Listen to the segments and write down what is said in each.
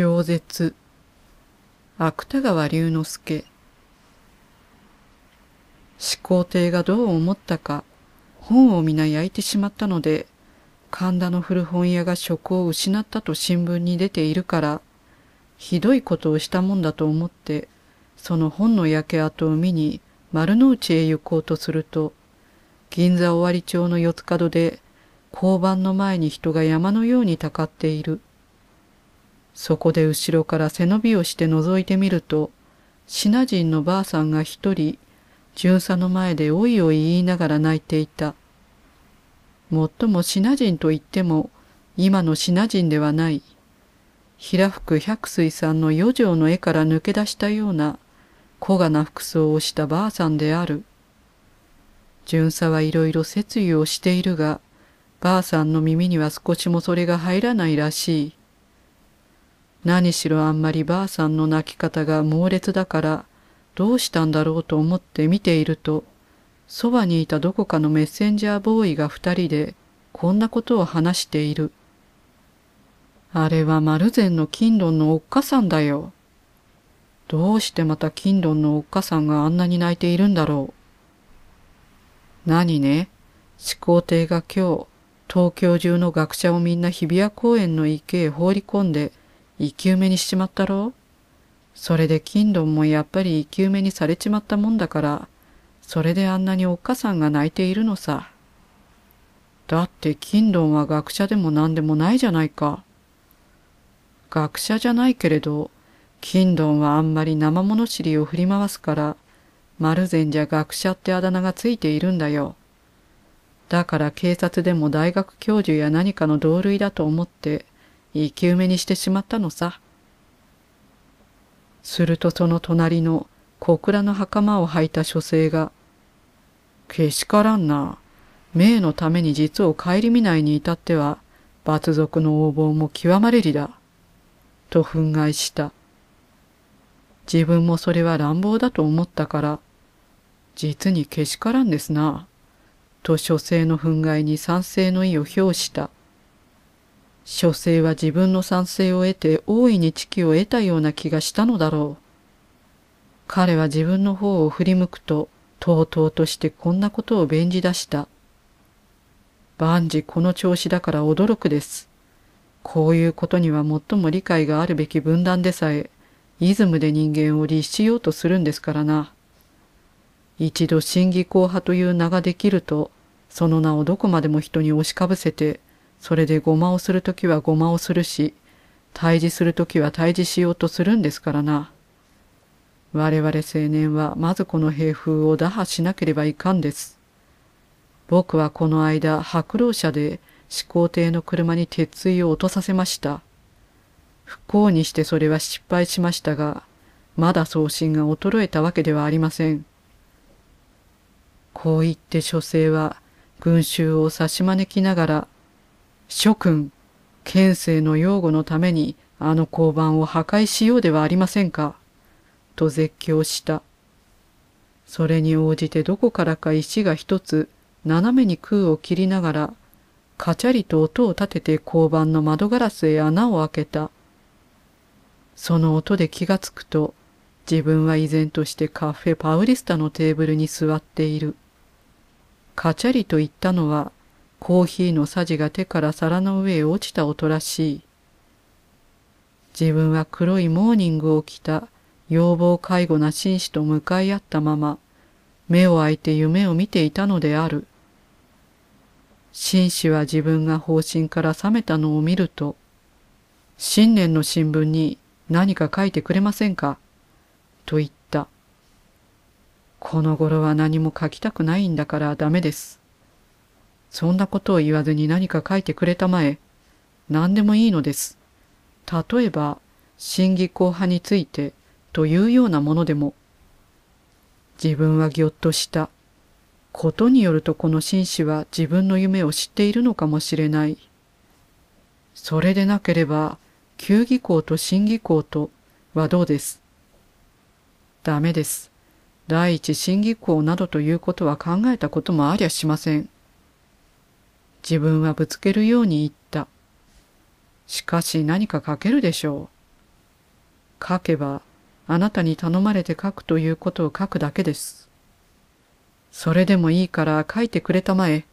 饒舌芥川龍之介始皇帝がどう思ったか本を皆焼いてしまったので神田の古本屋が職を失ったと新聞に出ているからひどいことをしたもんだと思ってその本の焼け跡を見に丸の内へ行こうとすると銀座尾張町の四つ角で交番の前に人が山のようにたかっている。そこで後ろから背伸びをして覗いてみると、シナ人のばあさんが一人、巡査の前でおいおい言いながら泣いていた。もっともシナ人と言っても、今のシナ人ではない。平福百水さんの余剰の絵から抜け出したような、小がな服装をしたばあさんである。巡査はいろいろ説意をしているが、ばあさんの耳には少しもそれが入らないらしい。何しろあんまりばあさんの泣き方が猛烈だからどうしたんだろうと思って見ているとそばにいたどこかのメッセンジャーボーイが二人でこんなことを話している。あれは丸善の金論のおっかさんだよ。どうしてまた金論のおっかさんがあんなに泣いているんだろう。何ね、始皇帝が今日、東京中の学者をみんな日比谷公園の池へ放り込んで、生き埋めにしちまったろそれで金丼もやっぱり生き埋めにされちまったもんだから、それであんなにおっかさんが泣いているのさ。だって金丼は学者でも何でもないじゃないか。学者じゃないけれど、金丼はあんまり生物知りを振り回すから、丸善じゃ学者ってあだ名がついているんだよ。だから警察でも大学教授や何かの同類だと思って、生き埋めにしてしまったのさ。するとその隣の小倉の袴を履いた書生が、けしからんな。命のために実を顧みないに至っては、罰族の横暴も極まれりだ。と憤慨した。自分もそれは乱暴だと思ったから、実にけしからんですな。と書生の憤慨に賛成の意を表した。書生は自分の賛成を得て大いに知気を得たような気がしたのだろう。彼は自分の方を振り向くと、とうとうとしてこんなことを弁じ出した。万事この調子だから驚くです。こういうことには最も理解があるべき分断でさえ、イズムで人間を律しようとするんですからな。一度審議公派という名ができると、その名をどこまでも人に押しかぶせて、それでごまをするときはごまをするし、退治するときは退治しようとするんですからな。我々青年はまずこの兵風を打破しなければいかんです。僕はこの間、白老者で始皇帝の車に鉄槌を落とさせました。不幸にしてそれは失敗しましたが、まだ送信が衰えたわけではありません。こう言って書生は群衆を差し招きながら諸君、県政の擁護のためにあの交番を破壊しようではありませんか。と絶叫した。それに応じてどこからか石が一つ斜めに空を切りながら、カチャリと音を立てて交番の窓ガラスへ穴を開けた。その音で気がつくと、自分は依然としてカフェパウリスタのテーブルに座っている。カチャリと言ったのは、コーヒーのさじが手から皿の上へ落ちた音らしい。自分は黒いモーニングを着た要望介護な紳士と向かい合ったまま、目を開いて夢を見ていたのである。紳士は自分が方針から覚めたのを見ると、新年の新聞に何か書いてくれませんかと言った。この頃は何も書きたくないんだからダメです。そんなことを言わずに何か書いてくれたまえ。何でもいいのです。例えば、審議後派についてというようなものでも。自分はぎょっとした。ことによるとこの紳士は自分の夢を知っているのかもしれない。それでなければ、旧技校と審議校とはどうですダメです。第一審議校などということは考えたこともありゃしません。自分はぶつけるように言った。しかし何か書けるでしょう。書けば、あなたに頼まれて書くということを書くだけです。それでもいいから書いてくれたまえ。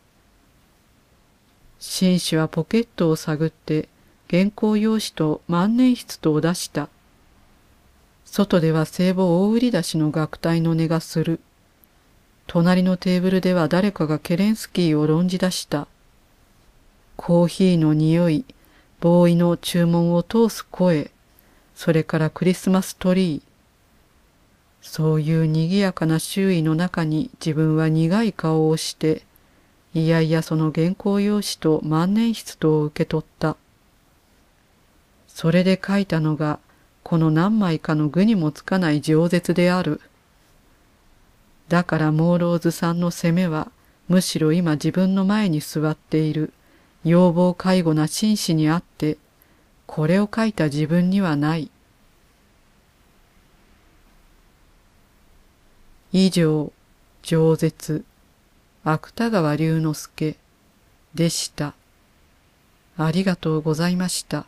紳士はポケットを探って原稿用紙と万年筆とを出した。外では聖母大売り出しの楽隊の音がする。隣のテーブルでは誰かがケレンスキーを論じ出した。コーヒーの匂い、ボーイの注文を通す声、それからクリスマストリー。そういう賑やかな周囲の中に自分は苦い顔をして、いやいやその原稿用紙と万年筆とを受け取った。それで書いたのが、この何枚かの具にもつかない饒舌である。だからモーローズさんの責めは、むしろ今自分の前に座っている。要望介護な紳士にあって、これを書いた自分にはない。以上、饒舌、芥川龍之介でした。ありがとうございました。